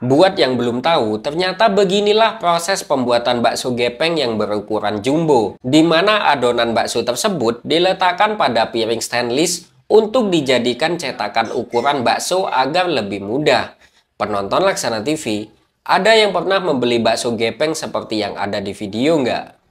Buat yang belum tahu, ternyata beginilah proses pembuatan bakso gepeng yang berukuran jumbo, di mana adonan bakso tersebut diletakkan pada piring stainless untuk dijadikan cetakan ukuran bakso agar lebih mudah. Penonton Laksana TV, ada yang pernah membeli bakso gepeng seperti yang ada di video nggak?